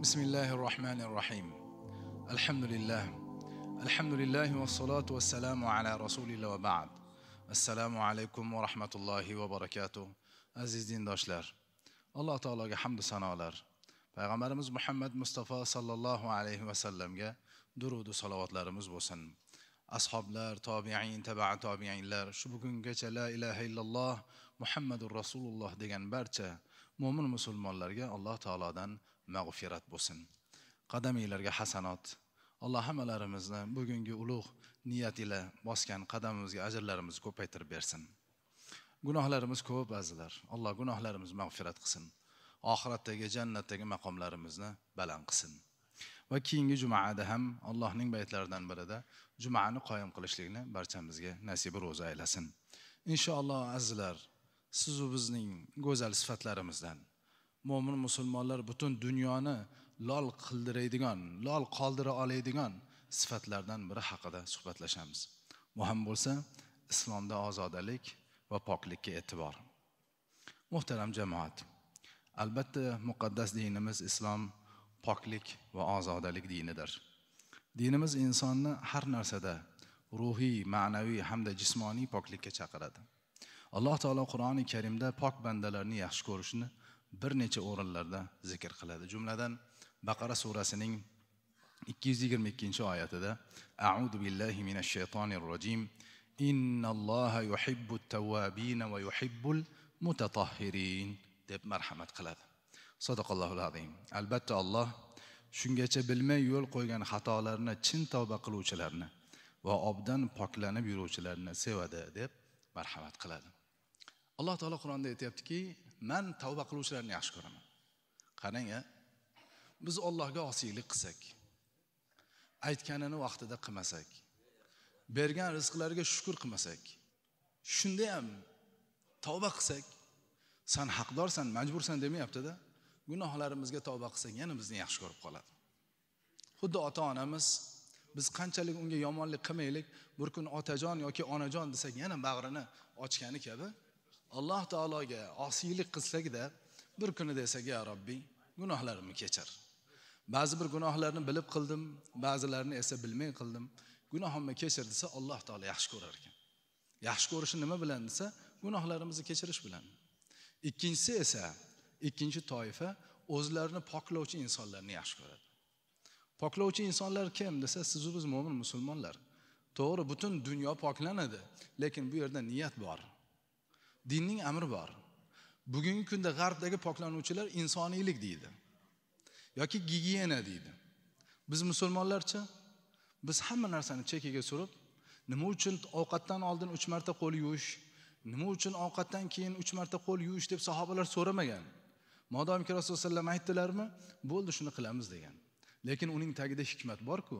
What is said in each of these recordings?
بسم الله الرحمن الرحيم الحمد لله الحمد لله والصلاة والسلام على رسول الله وبعد السلام عليكم ورحمة الله وبركاته aziz dindoshlar alloh taologa hamdu sanolar payg'ambarimiz muhammad mustafa sollallohu alayhi vasallamga durudu salovatlarimiz bo'lsin ashoblar tobiin taba tobiinlar shu bugungacha la ilaha illalloh muhammadu rasululloh degan barcha mo'min musulmonlarga alloh taolodan mag'firat bo'lsin qadaminglarga hasanot alloh hammalarimizni bugungi ulug' niyat ila bosgan qadamimizga ajrlarimizni ko'paytirib bersin gunohlarimiz ko'p azizlar alloh gunohlarimizni mag'firat qilsin oxiratdagi jannatdagi maqomlarimizni baland qilsin va keyingi jumada ham allohning baytlaridan birida jumani qoyim qilishlikni barchamizga nasibi ro'za aylasin inshaalloh azizlar sizu bizning go'zal sifatlarimizdan mo'min musulmonlar butun dunyoni lol qildiradigan lol qoldira oladigan sifatlardan biri haqida suhbatlashamiz bu ham bo'lsa islomda ozodalik va poklikka e'tibor muhtaram jamoat albatta muqaddas dinimiz islom poklik va ozodalik dinidir dinimiz insonni har narsada ruhiy ma'naviy hamda jismoniy poklikka chaqiradi alloh taolo qur'oni karimda pok bandalarni yaxshi ko'rishni bir necha o'rinlarda zikr qiladi jumladan baqara surasining ikki yuz yigirma ikkinchi oyatida audu billahi minash shaytonir rojim innalloha va yuhibbul mutatahhirin deb marhamat qiladi sadaqallohu azim albatta alloh shungacha bilmay yo'l qo'ygan xatolarni chin tavba qiluvchilarni va obdan poklanib yuruvchilarni sevadi deb marhamat qiladi alloh taolo qur'onda aytyaptiki man tavba qiluvchilarni yaxshi ko'raman qarang a biz ollohga osiylik qilsak aytganini vaqtida qilmasak bergan rizqlariga shukur qilmasak shunda ham tavba qilsak san haqdorsan majbursan demayaptida gunohlarimizga tavba qilsak yana bizni yaxshi ko'rib qoladi xuddi ota onamiz biz qanchalik unga yomonlik qilmaylik bir kun otajon yoki onajon desak yana bag'rini ochgani kabi alloh taologa osiylik qilsakda bir kuni desak yo robbiy gunohlarimni kechir ba'zi bir gunohlarni bilib qildim ba'zilarini esa bilmay qildim gunohimni kechir desa alloh taolo yaxshi ko'rar ekan yaxshi ko'rishi nima bilan desa gunohlarimizni kechirish bilan ikkinchisi esa ikkinchi toifa o'zlarini poklovchi insonlarni yaxshi ko'radi poklovchi insonlar kim desa sizu biz mo'min musulmonlar to'g'ri butun dunyo poklanadi lekin bu yerda niyat bor dinning amri bor bugungi kunda g'arbdagi poklanuvchilar insoniylik deydi yoki gigiyena deydi biz musulmonlarchi biz hamma narsani chekiga surib nima uchun ovqatdan oldin uch marta qo'l yuvish nima uchun ovqatdan keyin uch marta qo'l yuvish deb sahobalar so'ramagan modomiki rasululloh alayhi vasallam aytdilarmi bo'ldi shuni qilamiz degan lekin uning tagida hikmat borku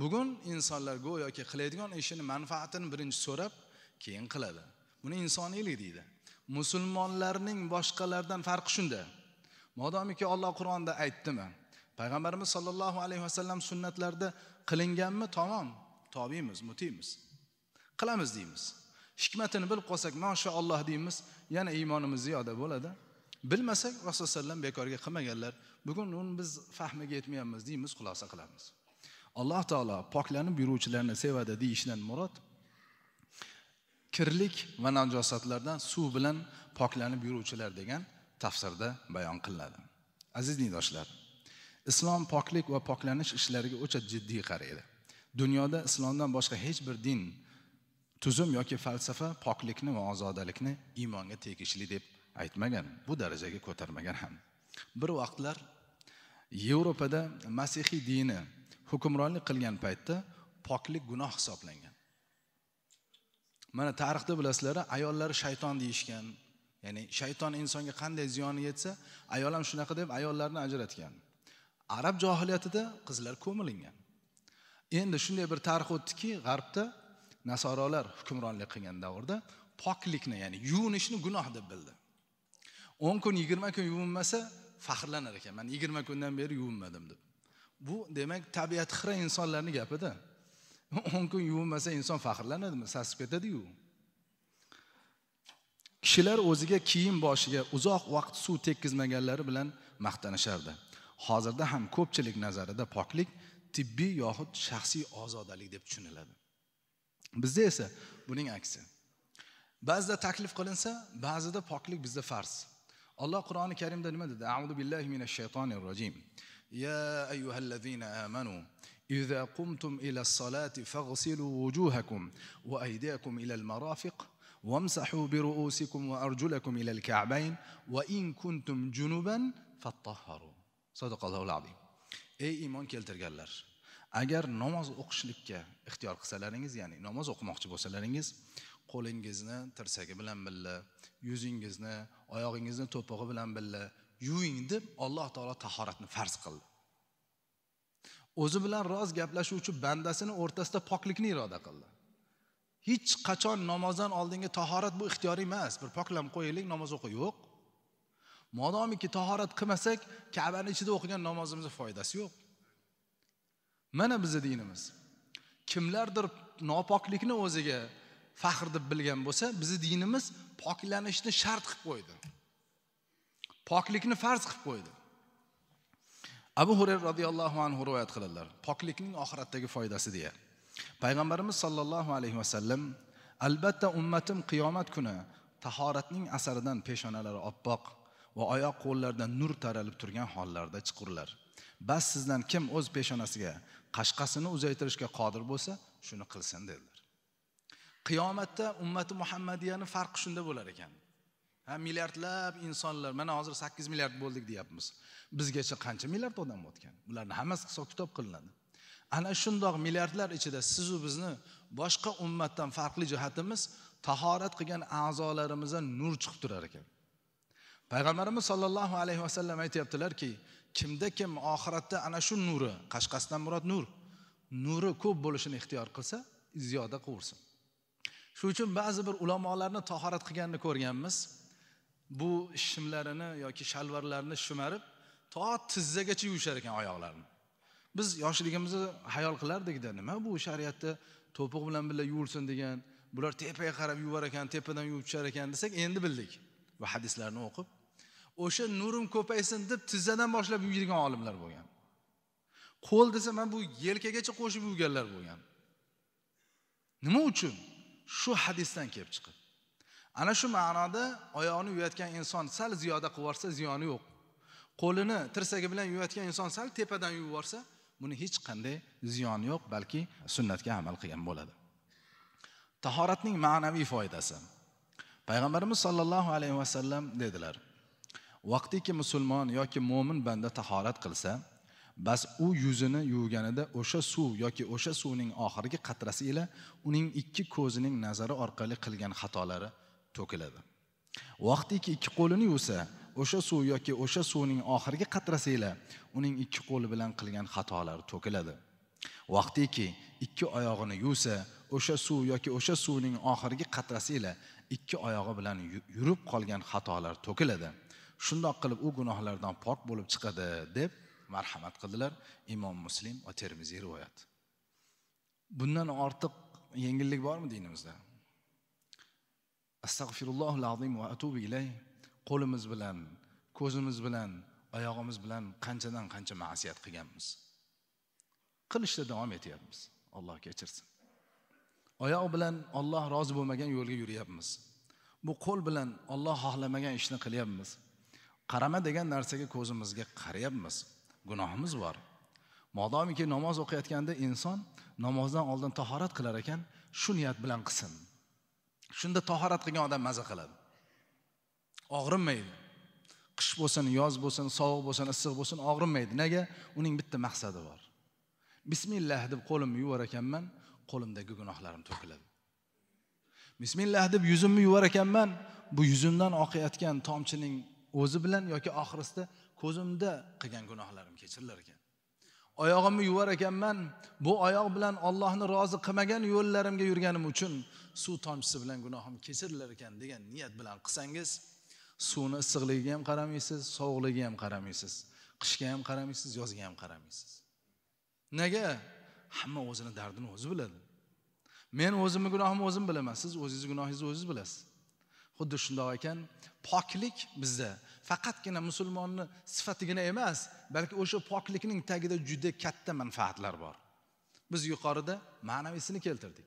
bugun insonlar go'yoki qiladigan ishini manfaatini birinchi so'rab keyin qiladi buni insoniylik deydi musulmonlarning boshqalardan farqi shunda modomiki olloh qur'onda aytdimi payg'ambarimiz sollallohu alayhi vasallam sunnatlarida qilinganmi tamom tobiymiz mutiymiz qilamiz deymiz hikmatini bilib qolsak mashaalloh deymiz yana iymonimiz ziyoda bo'ladi bilmasak rasululloh alayhi bekorga qilmaganlar bugun uni biz fahmiga yetmayapmiz deymiz xulosa qilamiz alloh taolo poklanib yuruvchilarni sevadi deyishdan murod kirlik va najosatlardan suv bilan poklanib yuruvchilar degan tafsirda bayon qilinadi aziz dindoshlar islom poklik va poklanish ishlariga o'cha jiddiy qaraydi dunyoda islomdan boshqa hech bir din tuzum yoki falsafa poklikni va ozodalikni iymonga tegishli deb aytmagan bu darajaga ko'tarmagan ham bir vaqtlar yevropada masihiy dini hukmronlik qilgan paytda poklik gunoh hisoblangan mana tarixda bilasizlar ayollar shayton deyishgan ya'ni shayton insonga qanday ziyoni yetsa ayol ham shunaqa deb ayollarni ajratgan arab johiliyatida qizlar ko'milingan endi shunday bir tarix o'tdiki g'arbda nasorolar hukmronlik qilgan davrda poklikni ya'ni yuvinishni gunoh deb bildi o'n kun yigirma kun yuvinmasa faxrlanar ekan man yigirma kundan beri yuvinmadim deb bu demak tabiat xira insonlarni gapida o'n kun yuvinmasa inson faxrlanadimi sasib ketadiyu kishilar o'ziga kiyim boshiga uzoq vaqt suv tekkizmaganlari bilan maqtanishardi hozirda ham ko'pchilik nazarida poklik tibbiy yoxud shaxsiy ozodalik deb tushuniladi bizda esa buning aksi ba'zida taklif qilinsa ba'zida poklik bizda farz alloh qur'oni karimda nima dedi audu billahi minash shaytonir rojim ya ayyuhallazina amanu إذا قمتم إلى الصلاة فاغسلوا وجوهكم وأيديكم إلى المرافق وامسحوا برؤوسكم وأرجلكم إلى الكعبين وإن كنتم جنبا فطهروا صدق الله العظيم ey iymon keltirganlar agar namoz o'qishlikka ixtiyor qilsalaringiz ya'ni namoz o'qimoqchi bo'lsalaringiz qo'lingizni tirsagi bilan birga yuzingizni oyog'ingizni to'pig'i bilan birga yuving deb alloh taolo tahoratni farz qildi o'zi bilan roz gaplashuvchi bandasini o'rtasida poklikni iroda qildi hech qachon namozdan oldingi tahorat bu ixtiyoriy emas bir poklanib qo'yaylik namoz o'qi yo'q modomiki tahorat qilmasak kabani ichida o'qigan namozimizni foydasi yo'q mana bizni dinimiz kimlardir nopoklikni o'ziga faxr deb bilgan bo'lsa bizni dinimiz poklanishni shart qilib qo'ydi poklikni farz qilib qo'ydi abu hurayra roziyallohu anhu rivoyat qiladilar poklikning oxiratdagi foydasi deya payg'ambarimiz sollallohu alayhi vasallam albatta ummatim qiyomat kuni tahoratning asaridan peshonalari oppoq va oyoq qo'llardan nur taralib turgan hollarda chiqurlar bas sizdan kim o'z peshonasiga qashqasini uzaytirishga qodir bo'lsa shuni qilsin dedilar qiyomatda ummati muhammadiyani farqi shunda bo'lar ekan ha milliardlab insonlar mana hozir sakkiz milliard bo'ldik deyapmiz bizgacha qancha milliard odam o'tgan bularni hammasi hisob kitob qilinadi ana shundoq milliardlar ichida sizu bizni boshqa ummatdan farqli jihatimiz tahorat qilgan a'zolarimizdan nur chiqib turar ekan payg'ambarimiz sollallohu alayhi vasallam aytyaptilarki kimda kim oxiratda ana shu nuri qashqasdan murod nur nuri ko'p bo'lishini ixtiyor qilsa ziyoda qilaversin shuning uchun ba'zi bir ulamolarni tahorat qilganini ko'rganmiz bu shimlarini yoki shalvarlarini shumarib to tizzagacha yuvishar ekan oyoqlarini biz yoshligimizda hayol qilardikda nima bu shariatda to'piq bilan birga yuvilsin degan bular tepaga qarab yuvar ekan tepadan yuvib tushar ekan desak endi bildik va hadislarni o'qib o'sha nurim ko'paysin deb tizzadan boshlab yuvgan olimlar bo'lgan qo'l desa mana bu yelkagacha qo'shib yuvganlar bo'lgan nima uchun shu hadisdan kelib chiqib ana shu ma'noda oyog'ini yuvayotgan inson sal ziyoda qilib yuborsa ziyoni yo'q qo'lini tirsagi bilan yuvayotgan inson sal tepadan yuvib yuborsa buni hech qanday ziyoni yo'q balki sunnatga amal qilgan bo'ladi tahoratning ma'naviy foydasi payg'ambarimiz sollallohu alayhi vasallam dedilar vaqtiki musulmon yoki mo'min banda tahorat qilsa bas u yuzini yuvganida o'sha suv yoki o'sha suvning oxirgi qatrasi ila uning ikki ko'zining nazari orqali qilgan xatolari to'kiladi vaqtiki ikki qo'lini yuvsa o'sha suv yoki o'sha suvning oxirgi qatrasilar uning ikki qo'li bilan qilgan xatolari to'kiladi vaqtiki ikki oyog'ini yuvsa o'sha suv yoki o'sha suvning oxirgi qatrasilar ikki oyog'i bilan yurib qolgan xatolar to'kiladi shundoq qilib u gunohlardan pok bo'lib chiqadi deb marhamat qildilar imom muslim va termiziy rivoyat bundan ortiq yengillik bormi dinimizda astag'firullohu lazim va atubu ilay qo'limiz bilan ko'zimiz bilan oyog'imiz bilan qanchadan qancha ma'siyat qilganmiz qilishda davom etyapmiz alloh kechirsin oyoq bilan olloh rozi bo'lmagan yo'lga yuryapmiz bu qo'l bilan olloh xohlamagan ishni qilyapmiz qarama degan narsaga ko'zimizga qarayapmiz gunohimiz bor modomiki namoz o'qiyotganda inson namozdan oldin tahorat qilar ekan shu niyat bilan qilsin shunda tahorat qilgan odam maza qiladi og'rinmaydi qish bo'lsin yoz bo'lsin sovuq bo'lsin issiq bo'lsin og'rinmaydi nega uning bitta maqsadi bor bismillah deb qo'limni yuvar ekanman qo'limdagi gunohlarim to'kiladi bismillah deb yuzimni yuvar ekanman bu yuzimdan oqayotgan tomchining o'zi bilan yoki oxirisida ko'zimda qilgan gunohlarim kechirilar ekan oyog'imni yuvar ekanman bu oyoq bilan ollohni rozi qilmagan yo'llarimga yurganim uchun suv tomchisi bilan gunohim kechirilar ekan degan niyat bilan qilsangiz suvni issiqligiga ham qaramaysiz sovuqligiga ham qaramaysiz qishga ham qaramaysiz yozga ham qaramaysiz nega hamma o'zini dardini o'zi biladi men o'zimni gunohimni o'zim bilaman siz o'zingizni gunohingizni o'zingiz bilasiz xuddi shundoq ekan poklik bizda faqatgina musulmonni sifatigina emas balki o'sha poklikning tagida juda katta manfaatlar bor biz yuqorida ma'naviysini keltirdik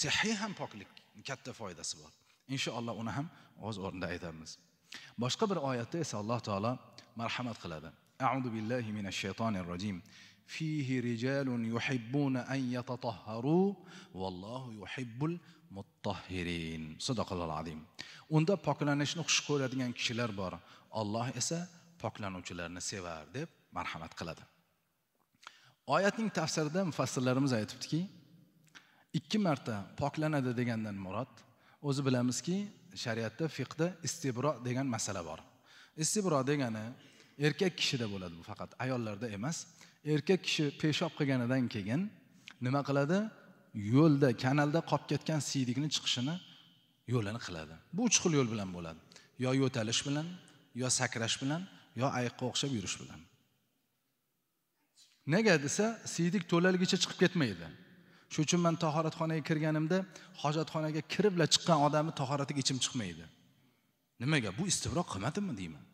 sehiy ham poklik katta foydasi bor inshaalloh uni ham o'z o'rnida aytamiz boshqa bir oyatda esa alloh taolo marhamat qiladi أعوذ بالله من الشيطان الرجيم فيه رجال يحبون أن يتطهروا والله يحب المطهرين unda poklanishni xush ko'radigan kishilar bor olloh esa poklanuvchilarni sevar deb marhamat qiladi oyatning tafsirida mufassillarimiz aytibdiki ikki marta poklanadi degandan murod o'zi bilamizki shariatda fiqda istibro degan masala bor istibro degani erkak kishida bo'ladi bu faqat ayollarda emas erkak kishi peshob qilganidan keyin nima qiladi yo'lda kanalda qolib ketgan siydikni chiqishini yo'lini qiladi bu uch xil yo'l bilan bo'ladi yo yo'talish bilan yo sakrash bilan yo ayiqqa o'xshab yurish bilan nega desa siydik to'laligicha chiqib ketmaydi shuning uchun man tahoratxonaga kirganimda hojatxonaga kirib kiribla chiqqan odamni tahoratiga ichim chiqmaydi nimaga bu istibro qilmadimmi deyman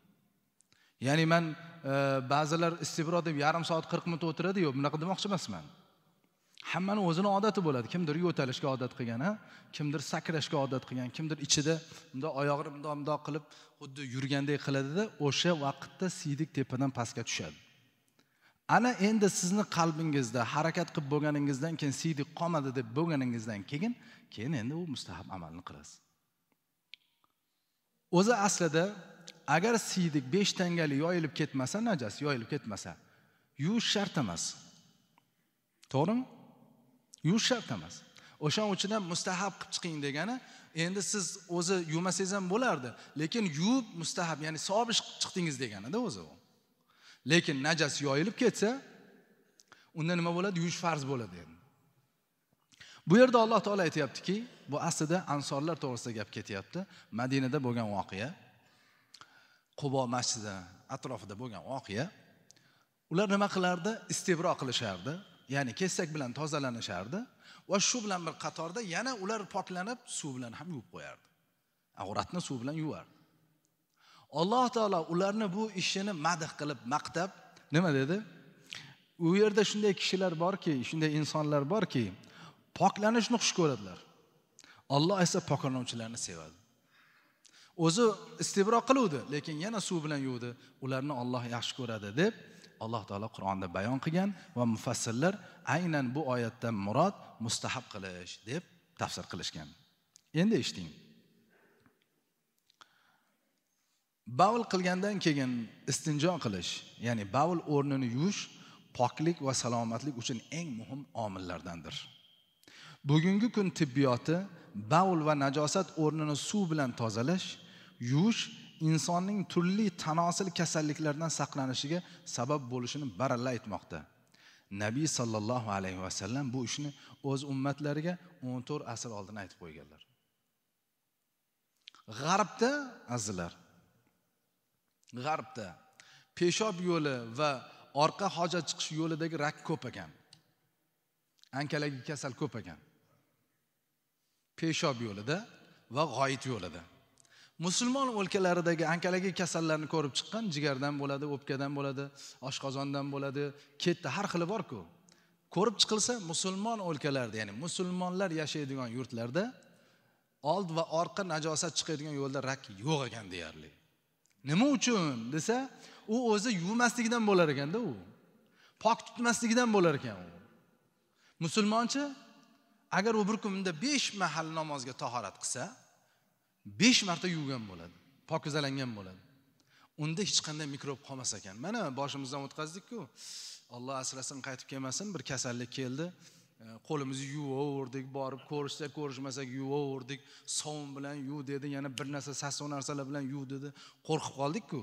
ya'ni man e, ba'zilar istibro deb yarim soat qirq minut o'tiradiyu bunaqa demoqchi emasman hammani o'zini odati bo'ladi kimdir yo'talishga odat qilgan a kimdir sakrashga odat qilgan kimdir ichida bundoq oyog'ini bundoq bundoq qilib xuddi yurgandek qiladida o'sha vaqtda siydik tepadan pastga tushadi ana endi sizni qalbingizda harakat qilib bo'lganingizdan keyin siydik qolmadi deb bo'lganingizdan keyin keyin endi u mustahab amalni qilasiz o'zi aslida agar siydik besh tangali yoyilib ketmasa najas yoyilib ketmasa yuvish shart emas to'g'rimi yuvish shart emas o'shaning uchun ham mustahab qilib chiqing degani endi siz o'zi yuvmasangiz ham bo'lardi lekin yuvib mustahab ya'ni ish qilib chiqdingiz deganida o'zi u lekin najas yoyilib ketsa unda nima bo'ladi yuvish farz bo'ladi endi bu yerda alloh taolo aytyaptiki bu aslida ansorlar to'g'risida gap ketyapti madinada bo'lgan voqea qubo masjidi atrofida bo'lgan voqea ular nima qilardi istebro qilishardi ya'ni kesak bilan tozalanishardi va shu bilan bir qatorda yana ular poklanib suv bilan ham yuvib qo'yardi avratni suv bilan yuvardi alloh taolo ularni bu ishini madh qilib maqtab nima dedi u yerda shunday kishilar borki shunday insonlar borki poklanishni xush ko'radilar olloh esa poklanuvchilarni sevadi o'zi istibro qiluvdi lekin yana suv bilan yuvdi ularni olloh yaxshi ko'radi deb alloh taolo qur'onda bayon qilgan va mufassirlar aynan bu oyatdan murod mustahab qilish deb tafsir qilishgan endi eshiting bavl qilgandan keyin istinjo qilish ya'ni bavl o'rnini yuvish poklik va salomatlik uchun eng muhim omillardandir bugungi kun tibbiyoti bavl va najosat o'rnini suv bilan tozalash yuvish insonning turli tanosil kasalliklardan saqlanishiga sabab bo'lishini baralla aytmoqda nabiy sollallohu alayhi vasallam bu ishni o'z ummatlariga o'n to'rt asr oldin aytib qo'yganlar g'arbda azizlar g'arbda peshob yo'li va orqa hojat chiqish yo'lidagi rak ko'p ekan ankalagi kasal ko'p ekan peshob yo'lida va g'oyit yo'lida musulmon o'lkalaridagi ankalagi kasallarni ko'rib chiqqan jigardan bo'ladi o'pkadan bo'ladi oshqozondan bo'ladi ketdi har xili borku ko'rib chiqilsa musulmon o'lkalarda ya'ni musulmonlar yashaydigan yurtlarda old va orqa najosat chiqadigan yo'lda rak yo'q ekan deyarli nima uchun desa u o'zi yuvmasligidan bo'lar ekanda u pok tutmasligidan bo'lar ekan u musulmonchi agar u bir kunda besh mahal namozga tahorat qilsa besh marta yuvgan bo'ladi pokizalangan bo'ladi unda hech qanday mikrob qolmas ekan mana boshimizdan o'tkazdikku olloh asrasin qaytib kelmasin bir kasallik keldi E, qo'limizni yuvaverdik borib ko'rishsak ko'rishmasak yuvaverdik sovun bilan yuv dedi yana bir narsa sassiq narsalar bilan yuv dedi qo'rqib qoldikku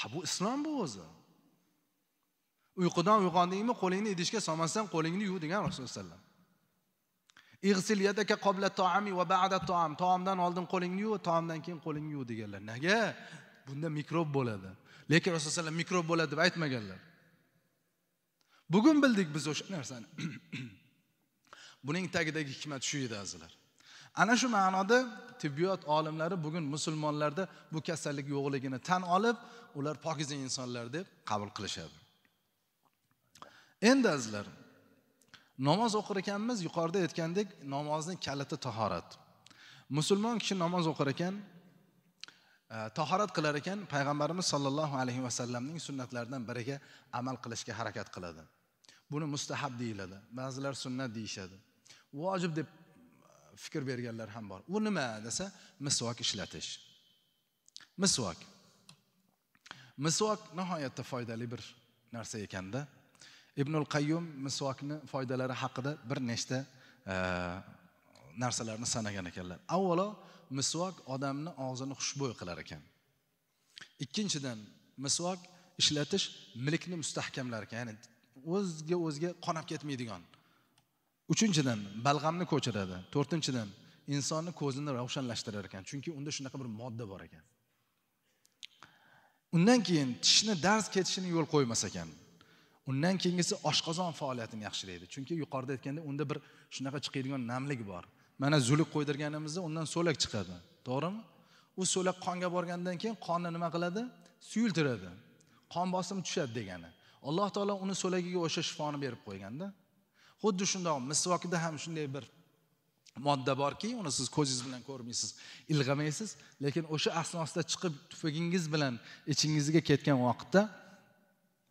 ha bu islom bu o'zi uyqudan uyg'ondingmi qo'lingni idishga solmasdan qo'lingni yuv degan rasululloh alayhivasallam taami va ba'da taomdan oldin qo'lingni yuv taomdan keyin qo'lingni yuv deganlar nega bunda mikrob bo'ladi lekin rasululloh alayhi mikrob bo'ladi deb aytmaganlar bugun bildik biz o'sha narsani buning tagidagi hikmat shu edi azilar ana shu ma'noda tibbiyot olimlari bugun musulmonlarda bu kasallik yo'qligini tan olib ular pokiza insonlar deb qabul qilishadi endi azizlar namoz o'qir ekanmiz yuqorida aytgandek namozning kaliti tahorat musulmon kishi namoz o'qir ekan e, tahorat qilar ekan payg'ambarimiz sollallohu alayhi vasallamning sunnatlaridan biriga amal qilishga harakat qiladi buni mustahab deyiladi ba'zilar sunnat deyishadi vojib deb fikr berganlar ham bor u nima desa misvok ishlatish misvok misvok nihoyatda foydali bir narsa ekanda ibnul qayyum misvokni foydalari haqida bir nechta e, narsalarni sanagan ekanlar avvalo misvok odamni og'zini xushbo'y qilar ekan ikkinchidan misvok ishlatish milkni mustahkamlar ekan ya'ni o'ziga o'ziga qonab ketmaydigan uchinchidan balg'amni ko'chiradi to'rtinchidan insonni ko'zini ravshanlashtirar ekan chunki unda shunaqa bir modda bor ekan undan keyin tishni darz ketishini yo'l qo'ymas ekan undan keyingisi oshqozon faoliyatini yaxshilaydi chunki yuqorida aytganda unda bir shunaqa chiqadigan namlik bor mana zuluk qo'ydirganimizda undan so'lak chiqadi to'g'rimi u so'lak qonga borgandan keyin qonni nima qiladi suyultiradi qon bosimi tushadi degani alloh taolo uni so'lagiga o'sha shifoni berib qo'yganda xuddi shundoq misvokda ham shunday bir modda borki uni siz ko'zingiz bilan ko'rmaysiz ilg'amaysiz lekin o'sha asnosida chiqib tufagingiz bilan ichingizga ketgan vaqtda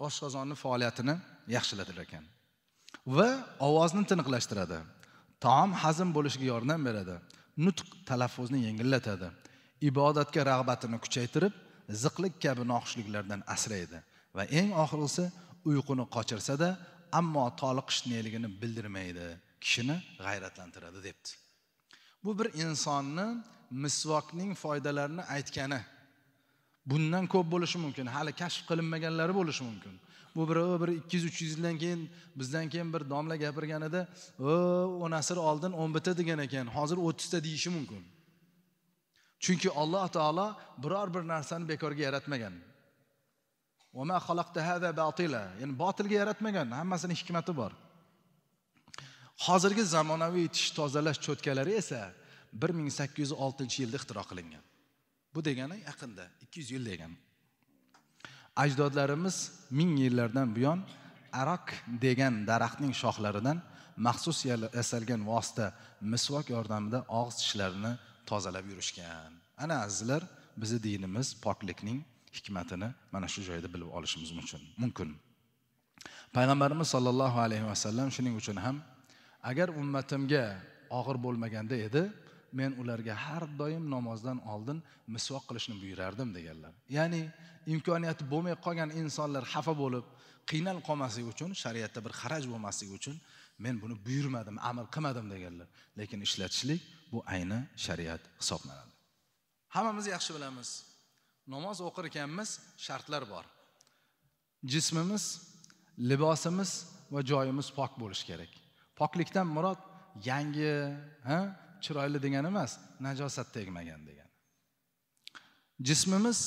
oshqozonni faoliyatini yaxshilatar ekan va ovozni tiniqlashtiradi taom hazm bo'lishiga yordam beradi nutq talaffuzni yengillatadi ibodatga rag'batini kuchaytirib ziqlik kabi noxushliklardan asraydi va eng oxirgisi uyquni qochirsada ammo toliqish neligini bildirmaydi kishini g'ayratlantiradi debdi bu bir insonni misvokning foydalarini aytgani bundan ko'p bo'lishi mumkin hali kashf qilinmaganlari bo'lishi mumkin bu bir bir ikki yuz uch yuz yildan keyin bizdan keyin bir domla gapirganida o o'n asr oldin o'n bitta degan ekan hozir o'ttizta deyishi mumkin chunki alloh taolo biror bir narsani bekorga yaratmagan ya'ni botilga yaratmagan hammasini hikmati bor hozirgi zamonaviy tish tozalash cho'tkalari esa bir ming sakkiz yuz oltinchi yilda ixtiro qilingan bu degani yaqinda ikki yuz yil degani ajdodlarimiz ming yillardan buyon aroq degan daraxtning shoxlaridan maxsus yasalgan vosita misvok yordamida og'iz tishlarini tozalab yurishgan ana azizlar bizni dinimiz poklikning hikmatini mana shu joyda bilib olishimiz mumkin mumkin payg'ambarimiz sollallohu alayhi vasallam shuning uchun ham agar ummatimga og'ir bo'lmaganda edi men ularga har doim namozdan oldin misvoq qilishni buyurardim deganlar ya'ni imkoniyati bo'lmay qolgan insonlar xafa bo'lib qiynalib qolmasligi uchun shariatda bir xaraj bo'lmasligi uchun men buni buyurmadim amr qilmadim deganlar lekin ishlatishlik bu ayni shariat hisoblanadi hammamiz yaxshi bilamiz namoz o'qir ekanmiz shartlar bor jismimiz libosimiz va joyimiz pok bo'lishi kerak poklikdan murod yangi ha chiroyli degani emas najosat tegmagan degani jismimiz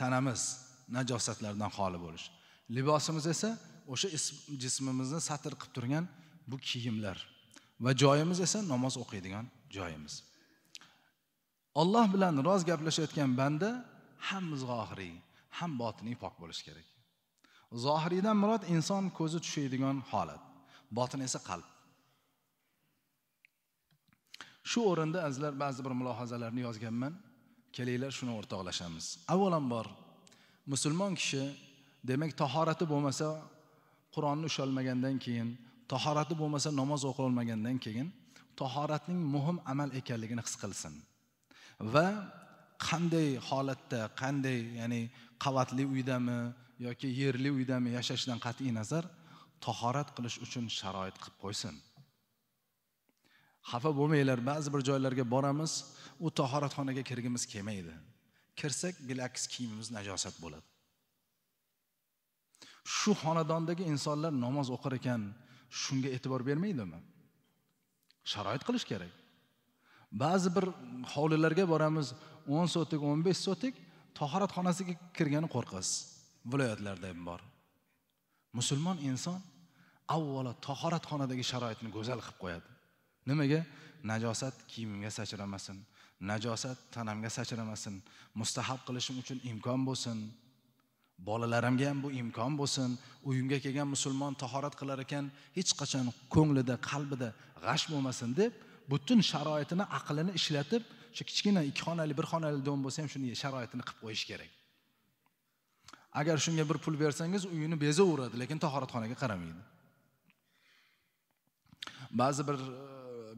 tanamiz najosatlardan xoli bo'lish libosimiz esa o'sha jismimizni satr qilib turgan bu kiyimlar va joyimiz esa namoz o'qiydigan joyimiz olloh bilan rost gaplashayotgan banda ham zohiriy ham botiniy pok bo'lishi kerak zohiriydan murod inson ko'zi tushaydigan holat botin esa qalb shu o'rinda azizlar ba'zi bir mulohazalarni yozganman kelinglar shuni o'rtoqlashamiz avvalambor musulmon kishi demak tahorati bo'lmasa qur'onni ushlolmagandan keyin tahorati bo'lmasa namoz o'qilolmagandan keyin tahoratning muhim amal ekanligini his qilsin va qanday holatda qanday ya'ni qavatli uydami yoki yerli uydami yashashidan qat'iy nazar tahorat qilish uchun sharoit qilib qo'ysin xafa bo'lmanglar ba'zi bir joylarga boramiz u tahoratxonaga kirgimiz kelmaydi kirsak bilakis kiyimimiz najosat bo'ladi shu xonadondagi insonlar namoz o'qir ekan shunga e'tibor bermaydimi sharoit qilish kerak ba'zi bir hovlilarga boramiz o'n sotik o'n besh sotik xonasiga kirgani qo'rqasiz viloyatlarda ham bor musulmon inson avvalo tohoratxonadagi sharoitni go'zal qilib qo'yadi nimaga najosat kiyimimga sachramasin najosat tanamga sachramasin mustahab qilishim uchun imkon bo'lsin bolalarimga ham bu imkon bo'lsin uyimga kelgan musulmon tahorat qilar ekan hech qachon ko'nglida qalbida g'ash bo'lmasin deb butun sharoitini aqlini ishlatib o'sha kichkina ikki xonali bir xonali dom bo'lsa ham shuni sharoitini qilib qo'yish kerak agar shunga bir pul bersangiz uyini bezaveradi lekin tahoratxonaga qaramaydi ba'zi bir e,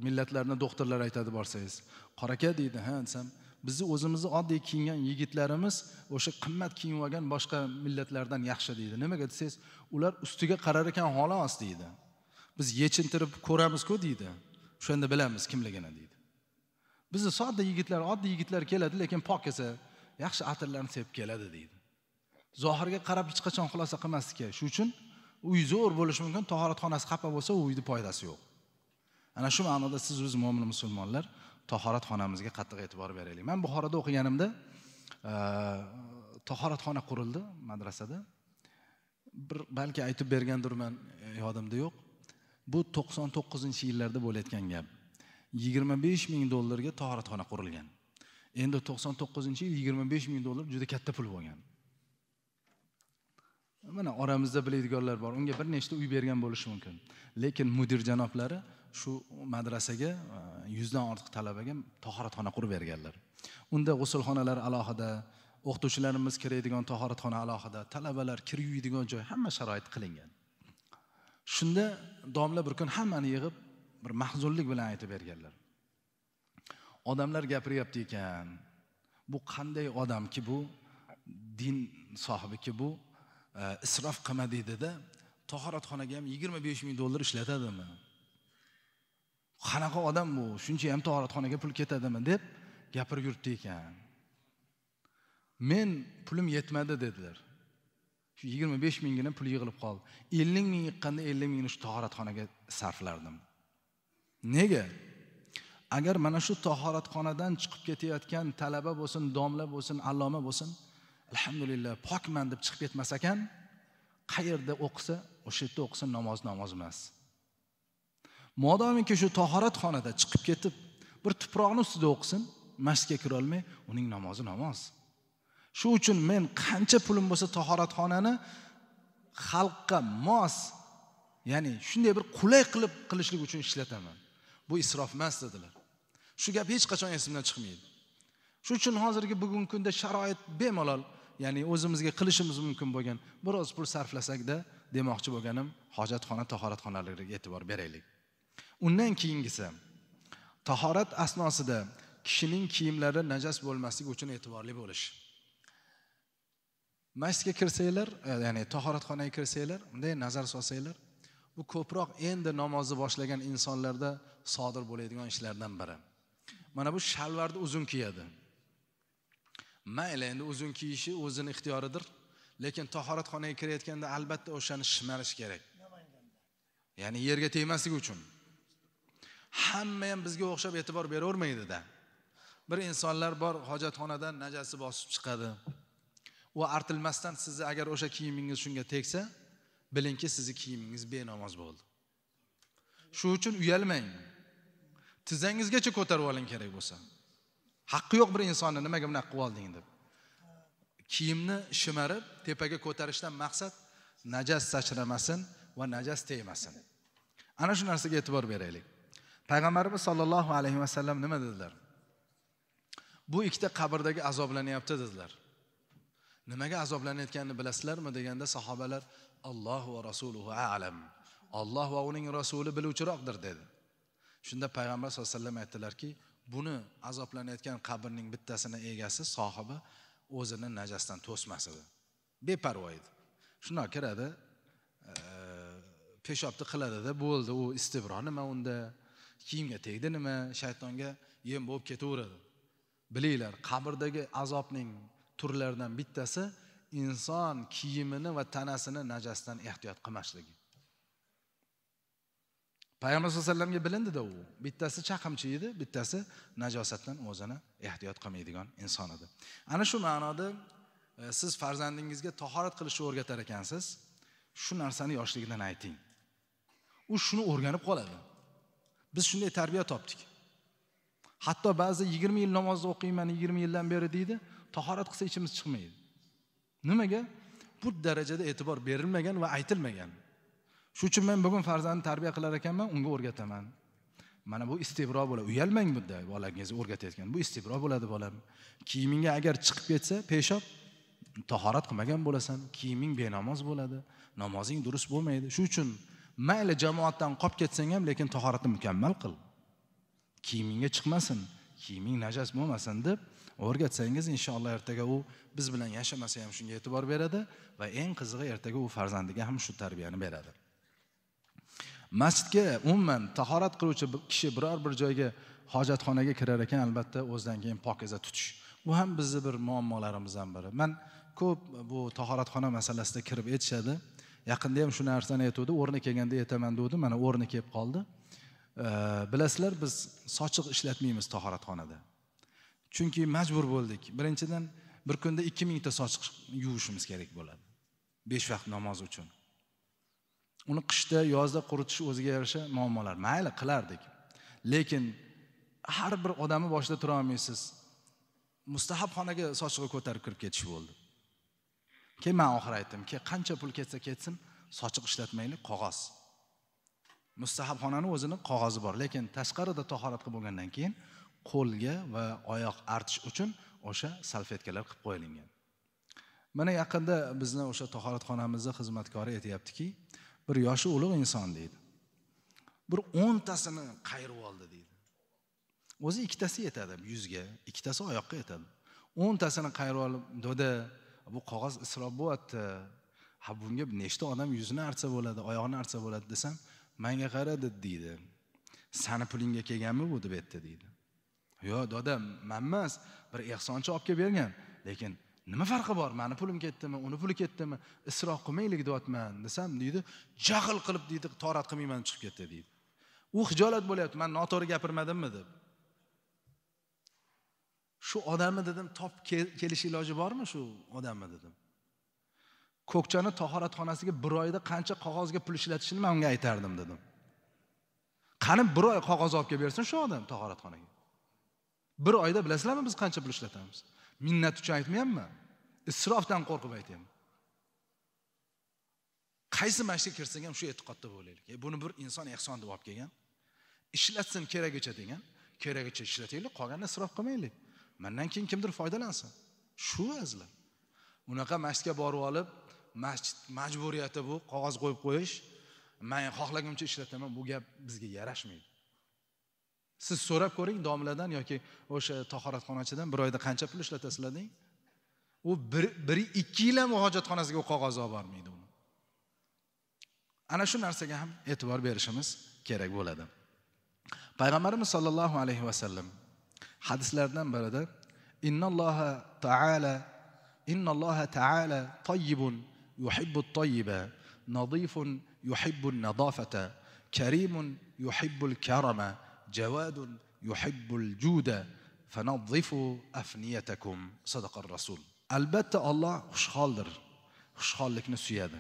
millatlarni doktorlar aytadi borsangiz qora aka deydi ha desam bizni o'zimizni oddiy kiyingan yigitlarimiz o'sha qimmat kiyinib olgan boshqa millatlardan yaxshi deydi nimaga desangiz ular ustiga qarar ekan xolos deydi biz yechintirib ko'ramizku deydi o'shanda bilamiz kimligini deydi bizni sodda yigitlar oddiy yigitlar keladi lekin pokiza yaxshi atirlarni sepib keladi deydi zohirga qarab hech qachon xulosa kerak shu uchun uy zo'r bo'lishi mumkin tahoratxonasi xafa bo'lsa u uyni foydasi yo'q ana shu ma'noda siz o'zi mo'min musulmonlar tahoratxonamizga qattiq e'tibor beraylik man buxoroda o'qiganimda tahoratxona qurildi madrasada bir balki aytib bergandirman yodimda yo'q bu to'qson to'qqizinchi yillarda bo'layotgan gap yigirma besh ming dollarga toratxona qurilgan endi to'qson to'qqizinchi yil yigirma besh ming dollar juda katta pul bo'lgan mana oramizda biladiganlar bor unga bir nechta uy bergan bo'lishi mumkin lekin mudir janoblari shu madrasaga e, yuzdan ortiq talabaga tahoratxona qurib berganlar unda g'usulxonalar alohida o'qituvchilarimiz kiradigan tahoratxona alohida talabalar kir yuvadigan joy hamma sharoit qilingan shunda domla bir kun hammani yig'ib bir mahzunlik bilan aytib berganlar odamlar gapiryapti ekan bu qanday odamki bu din sohibiki bu e, isrof qilma deydida tahoratxonaga ham yigirma besh ming dollar ishlatadimi qanaqa odam bu shuncha ham tahoratxonaga pul ketadimi deb gapirib yuribdi ekan men pulim yetmadi dedilar shu yigirma besh minggina pul yig'ilib qoldi ellik ming yiqqanda ellik mingni shu tahoratxonaga sarflardim nega agar mana shu tahoratxonadan chiqib ketayotgan talaba bo'lsin domla bo'lsin alloma bo'lsin alhamdulillah pokman deb chiqib ketmas ekan qayerda o'qisa o'sha yerda o'qisin namoz namoz emas modomiki shu tahoratxonada chiqib ketib bir tuproqni ustida o'qisin masjidga kirolmay uning namozi namoz shu uchun men qancha pulim bo'lsa tahoratxonani xalqqa mos ya'ni shunday bir qulay qilib qilishlik uchun ishlataman bu isrof emas dedilar shu gap hech qachon esimdan chiqmaydi shu uchun hozirgi bugungi kunda sharoit bemalol ya'ni o'zimizga qilishimiz mumkin bo'lgan biroz pul sarflasakda demoqchi bo'lganim hojatxona tahoratxonalariga e'tibor beraylik undan keyingisi tahorat asnosida kishining kiyimlari najas bo'lmasligi uchun e'tiborli bo'lish masjidga kirsanglar e, ya'ni tahoratxonaga kirsanglar bunday nazar solsanglar bu ko'proq endi namozni boshlagan insonlarda sodir bo'ladigan ishlardan biri mana bu shalvarni uzun kiyadi mayli endi uzun kiyishi o'zini ixtiyoridir lekin tahoratxonaga kirayotganda albatta o'shani shimarish kerak ya'ni yerga tegmasligi uchun hamma ham bizga o'xshab e'tibor beravermaydida bir insonlar bor hojatxonadan najasi bosib chiqadi u artilmasdan sizni agar o'sha kiyimingiz shunga tegsa bilingki sizni kiyimingiz benamoz bo'ldi shu uchun uyalmang tizzangizgacha ko'tarib oling kerak bo'lsa haqqi yo'q bir insonni nimaga bunaqa qilib olding deb kiyimni shimarib tepaga ko'tarishdan maqsad najas sachramasin va najas tegmasin ana shu narsaga e'tibor beraylik payg'ambarimiz sollallohu alayhi vasallam nima dedilar bu ikkita qabrdagi azoblanyapti dedilar nimaga azoblanayotganini bilasizlarmi deganda sahobalar alloh va rasuluhu alam olloh va uning rasuli biluvchiroqdir dedi shunda payg'ambar sallallohu alayhi vasallam aytdilarki buni azoblanayotgan qabrning bittasini egasi sohibi o'zini najasdan to'smas edi beparvo edi shundoq kiradi e, peshobni qiladida bo'ldi u istibro nima unda kiyimga tegdi nima shaytonga yem bo'lib ketaveradi bilinglar qabrdagi azobning turlardan bittasi inson kiyimini va tanasini najosdan ehtiyot qilmasligi payg'ambar sallallohu alayhi vasallamga bilindida u bittasi chaqimchi edi bittasi najosatdan o'zini ehtiyot qilmaydigan inson edi ana shu ma'noda e, siz farzandingizga tahorat qilishni o'rgatar ekansiz shu narsani yoshligidan ayting u shuni o'rganib qoladi biz shunday tarbiya topdik hatto ba'zi yigirma yil namozni o'qiyman yigirma yildan beri deydi tahorat qilsa ichimiz chiqmaydi nimaga bu darajada e'tibor berilmagan va aytilmagan shuning uchun men bugun farzandni tarbiya qilar ekanman unga o'rgataman mana bu istibro bo'ladi uyalmang bunday bolangizni o'rgatayotgan bu istibro bo'ladi bolam kiyimingga agar chiqib ketsa peshob tahorat qilmagan bo'lasan kiyiming benamoz bo'ladi namozing durust bo'lmaydi shu uchun mayli jamoatdan qolib ketsang ham lekin tahoratni mukammal qil kiyimingga chiqmasin kiyiming najas bo'lmasin deb o'rgatsangiz inshaalloh ertaga u biz bilan yashamasa ham shunga e'tibor beradi va eng qizig'i ertaga u farzandiga ham shu tarbiyani beradi masjidga umuman tahorat qiluvchi kishi biror bir joyga hojatxonaga kirar ekan albatta o'zidan keyin pokiza tutish bu ham bizni bir muammolarimizdan biri man ko'p bu tahoratxona masalasida kirib aytishadi yaqinda ham shu narsani aytuvdi o'rni kelganda aytaman degandi mana o'rni kelib qoldi bilasizlar biz sochiq ishlatmaymiz tahoratxonada chunki majbur bo'ldik birinchidan bir kunda ikki mingta soch yuvishimiz kerak bo'ladi besh vaqt namoz uchun uni qishda yozda quritish o'ziga yarasha muammolar mayli qilardik lekin har bir odamni boshida turolmaysiz mustahab xonaga sochiqni ko'tarib kirib ketish bo'ldi keyin man oxiri aytdim keyin qancha pul ketsa ketsin sochiq ishlatmaylik qog'oz mustahabxonani o'zini qog'ozi bor lekin tashqarida tahorat qilib bo'lgandan keyin qo'lga va oyoq artish uchun o'sha salfetkalar qilib qo'yilgan mana yaqinda bizni o'sha tahoratxonamizni xizmatkori aytyaptiki bir yoshi ulug' inson deydi bir o'ntasini qayirib oldi deydi o'zi ikkitasi yetadi yuzga ikkitasi oyoqqa yetadi o'ntasini qayirib olib doda bu qog'oz isrof bo'lyapti ha bunga nechta odam yuzini artsa bo'ladi oyog'ini artsa bo'ladi desam manga qara dedi deydi sani pulingga kelganmi bu deb aytdi deydi yo'q doda man emas bir ehsonchi olib kelib bergan lekin nima farqi bor mani pulim ketdimi uni puli ketdimi isrof qilmaylik deyapman desam deydi jahl qilib deydi torat qilmayman chiqib ketdi deydi u hijolat bo'lyapti man noto'g'ri gapirmadimmi deb shu odamni dedim top kelish iloji bormi shu odamni dedim ko'kchani tahoratxonasiga bir oyda qancha qog'ozga pul ishlatishini man unga aytardim dedim qani bir oy qog'oz olib kelib bersin shu odam tahoratxonaga bir oyda bilasizlarmi biz qancha pul ishlatamiz minnat uchun aytmayapman isrofdan qo'rqib aytyapman qaysi masjidga kirsak ham shu e'tiqodda bo'laylik e, buni bir inson ehson deb olib kelgan ishlatsin keragicha degan keragicha ishlataylik qolganini isrof qilmaylik mandan keyin kimdir foydalansin shu azizlar unaqa masjidga borib olib masjid majburiyati bu qog'oz qo'yib qo'yish man xohlaguncha ishlataman bu gap bizga yarashmaydi siz so'rab ko'ring domladan yoki o'sha tahoratxonachidan bir oyda qancha pul ishlatasizlar deng u bir bir ikki yil ham hojatxonasiga u qog'oz olib bormaydi uni ana shu narsaga ham e'tibor berishimiz kerak bo'ladi payg'ambarimiz sollallohu alayhi vasallam hadislardan birida innalloha taala innalloha taala tayyibun yuhibbu tayyiba nadifun yuhibbu nadofata karimun yuhibbul karama جواد يحب الجودة فنظفوا أفنيتكم صدق الرسول البتة الله xushholdir xushhollikni suyadi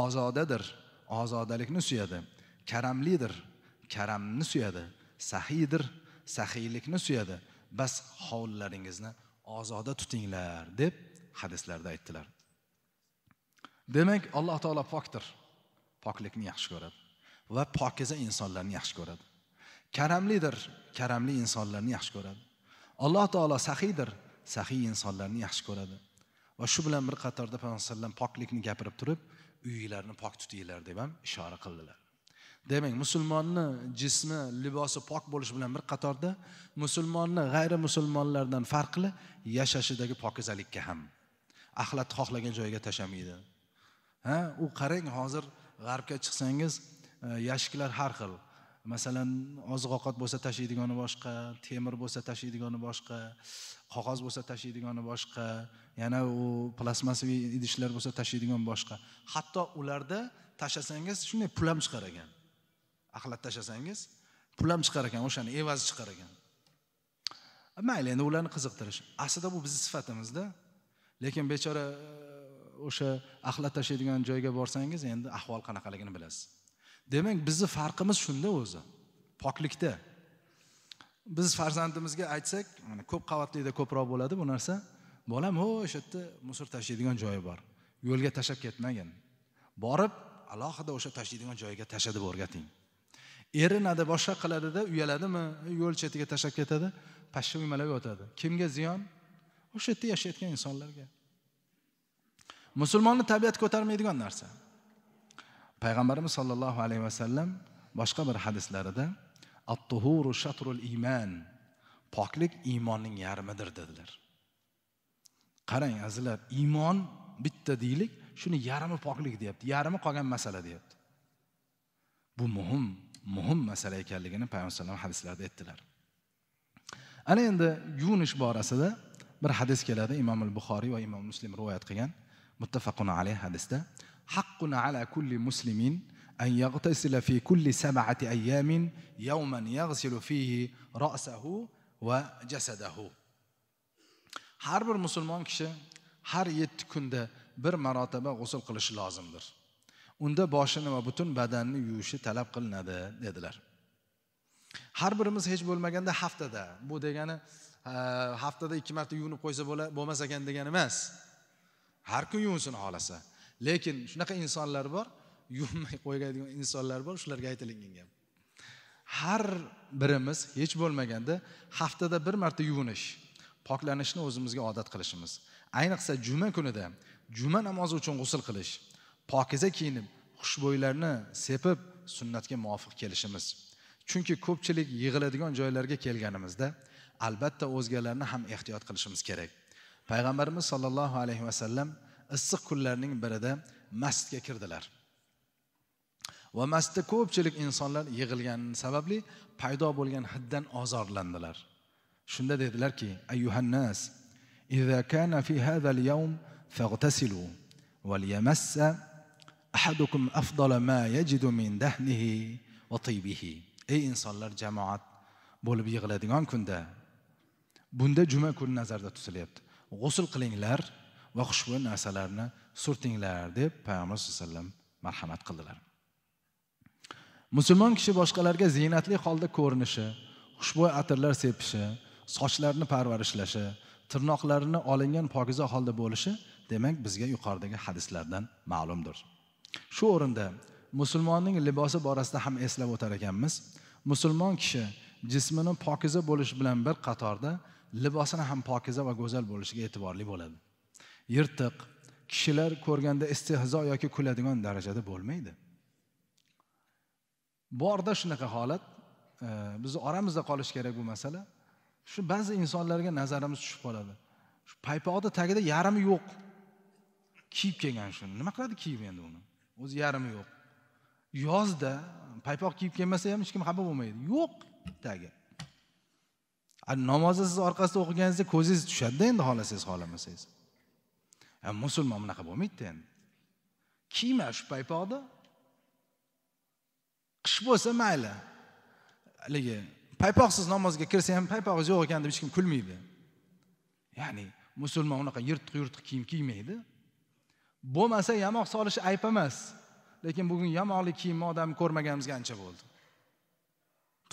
ozodadir ozodalikni suyadi karamlidir karamni suyadi sahiydir sahiylikni suyadi bas hovlilaringizni ozoda tutinglar deb hadislarda aytdilar demak alloh taolo pokdir poklikni yaxshi ko'radi va pokiza insonlarni yaxshi ko'radi karamlidir karamli insonlarni yaxshi ko'radi alloh taolo sahiydir sahiy insonlarni yaxshi ko'radi va shu bilan bir qatorda payg'ambar alayhivasallam poklikni gapirib turib uyinglarni pok tutinglar deb ham ishora qildilar demak musulmonni jismi libosi pok bo'lishi bilan bir qatorda musulmonni g'ayri musulmonlardan farqli yashashidagi pokizalikka ham axlatni xohlagan joyiga tashlamaydi ha u qarang hozir g'arbga chiqsangiz e, yashiklar har xil masalan oziq ovqat bo'lsa tashiydigani boshqa temir bo'lsa tashiydigani boshqa qog'oz bo'lsa tashiydigani boshqa yana u plastmassaviy idishlar bo'lsa tashiydigan boshqa hatto ularda tashlasangiz shunday pul ham chiqar ekan axlat tashlasangiz pul ham chiqar ekan o'shani evazi chiqar ekan mayli endi ularni qiziqtirish aslida bu bizni sifatimizda lekin bechora e, o'sha axlat tashlaydigan joyga borsangiz endi ahvol qanaqaligini bilasiz demak bizni farqimiz shunda o'zi poklikda biz farzandimizga aytsak mana ko'p qavatlida ko'proq bo'ladi bu narsa bolam ho o'sha yerda musor tashlaydigan joyi bor yo'lga tashlab ketmagin borib alohida o'sha tashlaydigan joyiga tashlab deb o'rgating erinadi boshqa qiladida uyaladimi yo'l chetiga tashlab ketadi pashsha uymalab yotadi kimga ziyon o'sha yerda yashayotgan insonlarga musulmonni tabiat ko'tarmaydigan narsa payg'ambarimiz sollallohu alayhi vasallam boshqa bir hadislarida attuhuru shatrul iymon poklik iymonning yarmidir dedilar qarang azizlar iymon bitta deylik shuni yarmi poklik deyapti yarmi qolgan masala deyapti bu muhim muhim masala ekanligini payg'ambar alayhivasallam hadislarida aytdilar ana endi yuvinish borasida bir hadis keladi imom buxoriy va imom muslim rivoyat qilgan muttafaqun alayh hadisda حق على كل مسلم أن يغتسل في كل سبعة أيام يوما يغسل فيه رأسه وجسده har bir musulmon kishi har yetti kunda bir marotaba g'usul qilishi lozimdir unda boshini va butun badanni yuvishi talab qilinadi dedilar har birimiz hech bo'lmaganda haftada bu degani haftada ikki marta yuvinib qo'ysa bo'lmas ekan degani emas har kun yuvinsin xohlasa lekin shunaqa insonlar bor yuvmay qo'yadigan insonlar bor shularga aytilgan gap har birimiz hech bo'lmaganda haftada bir marta yuvinish poklanishni o'zimizga odat qilishimiz ayniqsa juma kunida juma namozi uchun g'usul qilish pokiza kiyinib xushbo'ylarni sepib sunnatga muvofiq kelishimiz chunki ko'pchilik yig'iladigan joylarga kelganimizda albatta o'zgalarni ham ehtiyot qilishimiz kerak payg'ambarimiz sollallohu alayhi vasallam issiq kunlarning birida masjidga kirdilar va masjidda ko'pchilik insonlar yig'ilgani sababli paydo bo'lgan hiddan ozorlandilar shunda dedilarki ayyuhannas إذا كان في هذا اليوم فاغتسلوا ahadukum أحدكم ma yajidu min dahnihi دهنه وطيبه ey insonlar jamoat bo'lib yig'iladigan kunda bunda juma kuni nazarda tutilyapti g'usul qilinglar va xushbo'y narsalarni surtinglar deb payg'ambar sallallohu alayhi vasallam marhamat qildilar musulmon kishi boshqalarga ziynatli holda ko'rinishi xushbo'y atirlar sepishi sochlarini parvarishlashi tirnoqlarini olingan pokiza holda bo'lishi demak bizga yuqoridagi hadislardan ma'lumdir shu o'rinda musulmonning libosi borasida ham eslab o'tar ekanmiz musulmon kishi jismini pokiza bo'lishi bilan bir qatorda libosini ham pokiza va go'zal bo'lishiga e'tiborli bo'ladi yirtiq kishilar ko'rganda istehzo yoki kuladigan darajada bo'lmaydi borda shunaqa holat e, bizni oramizda qolishi kerak bu masala shu ba'zi insonlarga nazarimiz tushib qoladi shu paypoqni tagida yarmi yo'q kiyib kelgan shuni nima qiladi kiyib endi uni o'zi yarmi yo'q yozda paypoq kiyib kelmasa ham hech kim xafa bo'lmaydi yo'q tagi namozni siz orqasida o'qiganingizda ko'zingiz tushadida endi xohlasangiz xohlamasangiz musulmon bunaqa bo'lmaydida endi kiyma shu paypoqni qish bo'lsa mayli haligi paypoqsiz namozga kirsa ham paypog'ingiz yo'q ekan deb hech kim kulmaydi ya'ni musulmon unaqa yirtiq yurtiq kiyim kiymaydi bo'lmasa yamoq solish ayb emas lekin bugun yamoqli kiyimni odamni ko'rmaganimizga ancha bo'ldi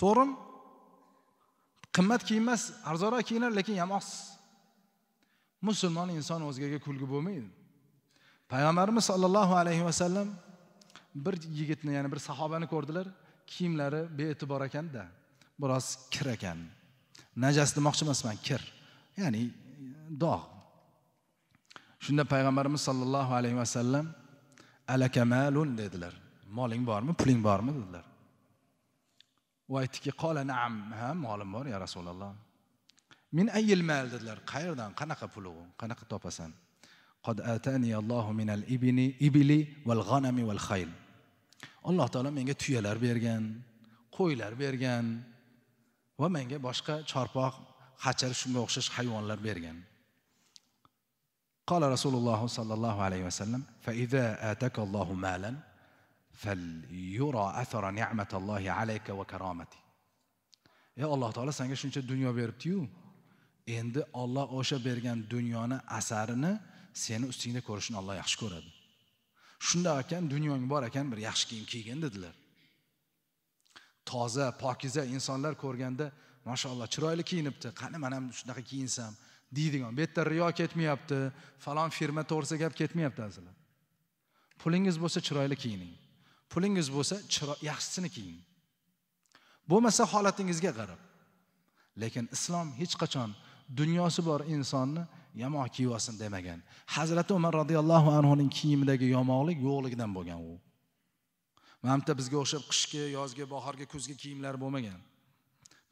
to'g'rimi qimmat kiyim emas arzonroq kiyinadi lekin yamoqsiz musulmon inson o'zgaga kulgi bo'lmaydi payg'ambarimiz sollallohu alayhi vasallam bir yigitni ya'ni bir sahobani ko'rdilar kiyimlari bee'tibor ekanda biroz kir ekan najas demoqchi emasman kir ya'ni dog' shunda payg'ambarimiz sollallohu alayhi vasallam alakamalun dedilar moling bormi puling bormi dedilar u aytdiki qola naam ha molim bor ya rasululloh min ayil mal dedilar qayerdan qanaqa puli qanaqa topasan qad atani allohu minal ibni ibili val g'anami val xayl alloh taolo menga tuyalar bergan qo'ylar bergan va menga boshqa chorpoq xachir shunga o'xshash hayvonlar bergan قال رسول الله صلى الله عليه وسلم فإذا آتاك الله مالا فليرى أثر نعمة الله عليك وكرامته يا الله تعالى سنجا شنشا الدنيا بيربتيو endi olloh o'sha bergan dunyoni asarini seni ustingda ko'rishni olloh yaxshi ko'radi shundoq ekan dunyong bor ekan bir yaxshi kiyim kiygin dedilar toza pokiza insonlar ko'rganda mashaalloh chiroyli kiyinibdi qani man ham shunaqa kiyinsam deydigan bu yerda riyo ketmayapti falon firma to'g'risida gap ketmayapti azizlar pulingiz bo'lsa chiroyli kiyining pulingiz bo'lsa yaxshisini kiying bo'lmasa holatingizga qarab lekin islom hech qachon dunyosi bor insonni yamoq olsin demagan hazrati umar roziyallohu anhuning kiyimidagi yamoqlik yo'qligidan bo'lgan u mana bitta bizga o'xshab qishki yozgi bahorgi kuzgi kiyimlar bo'lmagan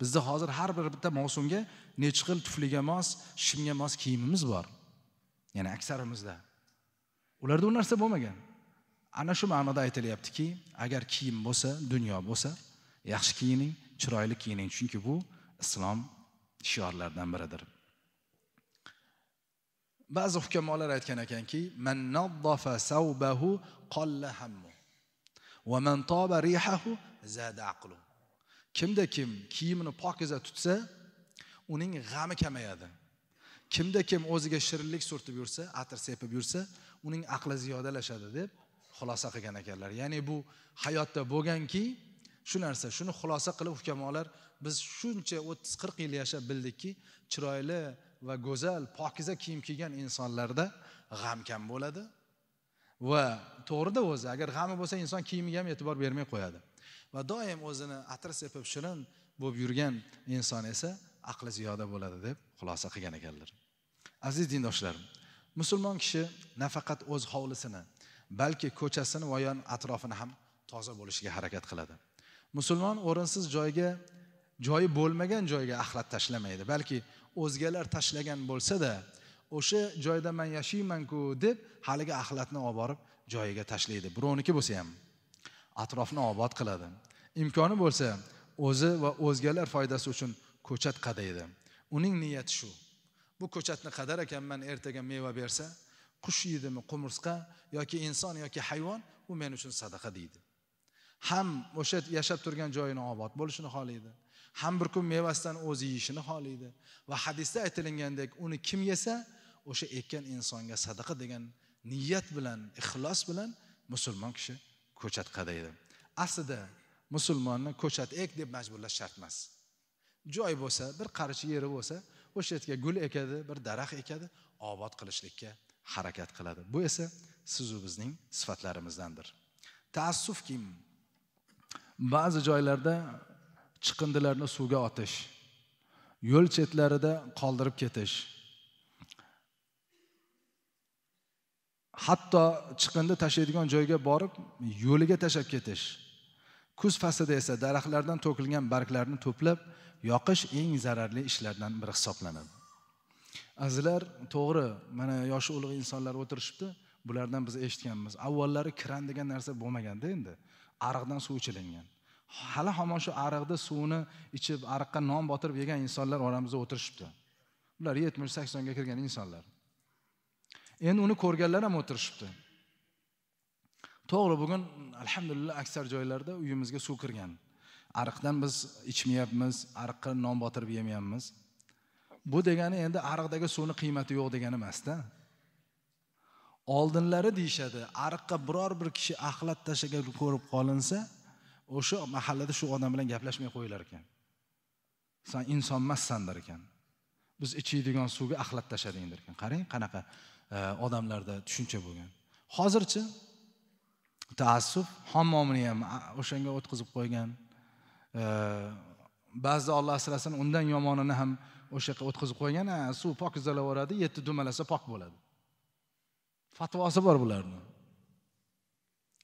bizda hozir har bir bitta mavsumga necha xil tufliga mos shimga mos kiyimimiz bor ya'ni aksarimizda ularda u narsa bo'lmagan ana shu ma'noda aytilyaptiki agar kiyim bo'lsa dunyo bo'lsa yaxshi kiyining chiroyli kiyining chunki bu islom shiorlardan biridir ba'zi hukamolar aytgan ekanki qolla hammu va man toba rihahu aqlu kimda kim kiyimini pokiza tutsa uning g'ami kamayadi kimda kim o'ziga shirinlik surtib yursa atir sepib yursa uning aqli ziyodalashadi deb xulosa qilgan ekanlar ya'ni bu hayotda bo'lganki shu narsa shuni xulosa qilib hukamolar biz shuncha o'ttiz qirq yil yashab bildikki chiroyli va go'zal pokiza kiyim kiygan insonlarda g'am kam bo'ladi va to'g'rida o'zi agar g'ami bo'lsa inson kiyimiga ham e'tibor bermay qo'yadi va doim o'zini atir sepib shirin bo'lib yurgan inson esa aqli ziyoda bo'ladi deb xulosa qilgan ekanlar aziz dindoshlarim musulmon kishi nafaqat o'z hovlisini balki ko'chasini va yon atrofini ham toza bo'lishiga harakat qiladi musulmon o'rinsiz joyga joyi bo'lmagan joyga axlat tashlamaydi balki o'zgalar tashlagan bo'lsada o'sha joyda man yashaymanku deb haligi axlatni olib borib joyiga tashlaydi birovniki bo'lsa ham atrofni obod qiladi imkoni bo'lsa o'zi va o'zgalar foydasi uchun ko'chat qadaydi uning niyati shu bu ko'chatni qadar ekanman ertaga meva bersa qush yeydimi qumursqa yoki inson yoki hayvon u men uchun sadaqa deydi ham o'sha yashab turgan joyini obod bo'lishini xohlaydi ham bir kun mevasidan o'zi yeyishini xohlaydi va hadisda aytilgandek uni kim yesa o'sha ekkan insonga sadaqa degan niyat bilan ixlos bilan musulmon kishi ko'chat qadaydi aslida musulmonni ko'chat ek deb majburlash shart emas joy bo'lsa bir qarich yeri bo'lsa o'sha yerga gul ekadi bir daraxt ekadi obod qilishlikka harakat qiladi bu esa sizu bizning sifatlarimizdandir taassufkim ba'zi joylarda chiqindilarni suvga otish yo'l chetlarida qoldirib ketish hatto chiqindi tashlaydigan joyga borib yo'liga tashlab ketish kuz faslida esa daraxtlardan to'kilgan barglarni to'plab yoqish eng zararli ishlardan biri hisoblanadi azizlar to'g'ri mana yoshi ulug' insonlar o'tirishibdi bulardan biz eshitganmiz avvallari kran degan narsa bo'lmaganda endi ariqdan suv ichilingan hali hamon shu ariqda suvni ichib ariqqa non botirib yegan insonlar oramizda o'tirishibdi ular yetmish saksonga kirgan insonlar endi uni ko'rganlar ham o'tirishibdi to'g'ri bugun alhamdulillah aksar joylarda uyimizga suv kirgan ariqdan biz ichmayapmiz ariqqa non botirib yemayapmiz bu degani endi ariqdagi suvni qiymati yo'q degani emasda oldinlari deyishadi ariqqa biror bir kishi axlat tashlagan ko'rib qolinsa o'sha mahallada shu odam bilan gaplashmay qo'yilar ekan san inson emassan der ekan biz ichiydigan suvga axlat tashlading der ekan qarang qanaqa e, odamlarda tushuncha bo'lgan hozirchi taassuf hammomini ham o'shanga o'tkazib qo'ygan e, ba'zida olloh asrasin undan yomonini ham o'sha yoqqa o'tkazib qo'ygan suv pokizalaveradi yetti dumalasa pok bo'ladi fatvosi bor bularni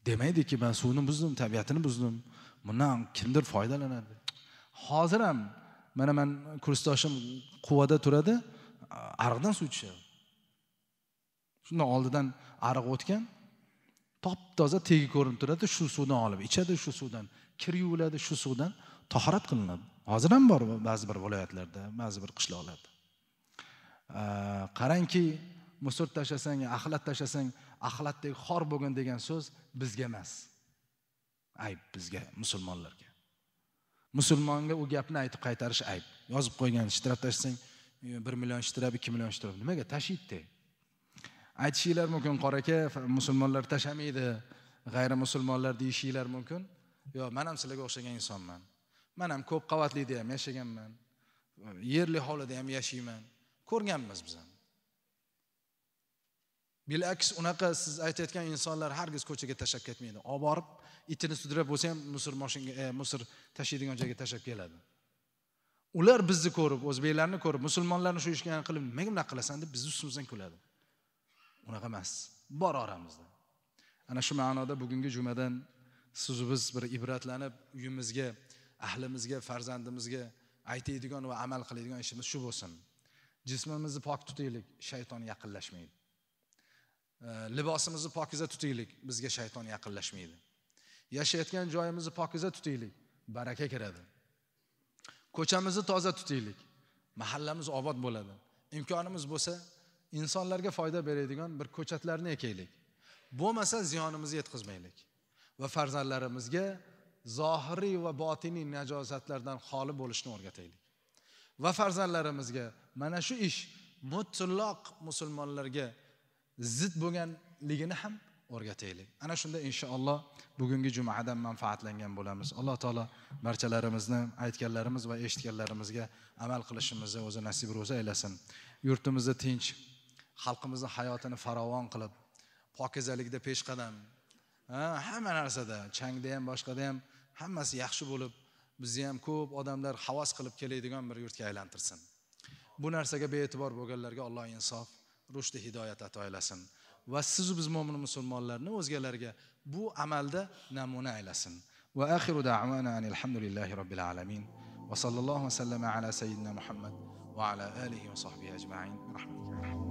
demaydiki man suvni buzdim tabiatini buzdim bundan kimdir foydalanadi hozir ham mana man kursdoshim quvada turadi ariqdan suv ichishadi shundan oldidan ariq o'tgan top toza tegi ko'rinib turadi shu suvdan olib ichadi shu suvdan kir yuviladi shu suvdan tahorat qilinadi hozir ham bor ba'zi bir viloyatlarda ba'zi bir qishloqlarda qarangki musor tashlasang axlat tashlasang axlatdek xor bo'lgin degan so'z bizga emas ayb bizga musulmonlarga musulmonga u gapni aytib qaytarish ayb yozib qo'ygan shtraf tashlasang bir million shtraf ikki million shtraf nimaga tashiydida aytishinglar mumkin qora aka musulmonlar tashlamaydi g'ayri musulmonlar deyishinglar mumkin yo'q man ham sizlarga o'xshagan insonman man ham ko'p qavatlida ham yashaganman yerli hovlida ham yashayman ko'rganmiz biz ham bilakis unaqa siz aytayotgan insonlar hargiz ko'chaga tashlab ketmaydi olib borib itini sudrab bo'lsa ham musr moshinga e, musr tashiydigan joyga tashlab keladi ular bizni ko'rib o'zbeklarni ko'rib musulmonlarni shu ishga qilib nimaga bunaqa qilasan deb bizni ustimizdan kuladi unaqa emas bor oramizda ana shu ma'noda bugungi jumadan siz biz bir ibratlanib uyimizga ahlimizga farzandimizga aytaydigan va amal qiladigan ishimiz shu bo'lsin jismimizni pok tutaylik shayton yaqinlashmaydi libosimizni pokiza tutaylik bizga shayton yaqinlashmaydi yashayotgan joyimizni pokiza tutaylik baraka kiradi ko'chamizni toza tutaylik mahallamiz obod bo'ladi imkonimiz bo'lsa insonlarga foyda beradigan bir ko'chatlarni ekaylik bo'lmasa ziyonimizni yetkazmaylik va farzandlarimizga zohiriy va botiniy najosatlardan xoli bo'lishni o'rgataylik va farzandlarimizga mana shu ish mutlaq musulmonlarga zid bo'lganligini ham o'rgataylik ana shunda inshaalloh bugungi jumadan manfaatlangan bo'lamiz alloh taolo barchalarimizni aytganlarimiz va eshitganlarimizga amal qilishimizni o'zi nasib ro'zi aylasin yurtimizni tinch xalqimizni hayotini farovon qilib pokizalikda peshqadam hamma narsada changda ham boshqada ham hammasi yaxshi bo'lib bizni ham ko'p odamlar havas qilib keladigan bir yurtga aylantirsin bu narsaga bee'tibor bo'lganlarga alloh insof rushdi hidoyat ato aylasin va siz biz mo'min musulmonlarni o'zgalarga bu amalda namuna aylasin va axiru davana alhamdulillahi robbil alamin va sallallohu vasallama ala sayyidina muhammad va ala alihi va sohbihi ajmain rahmatullohi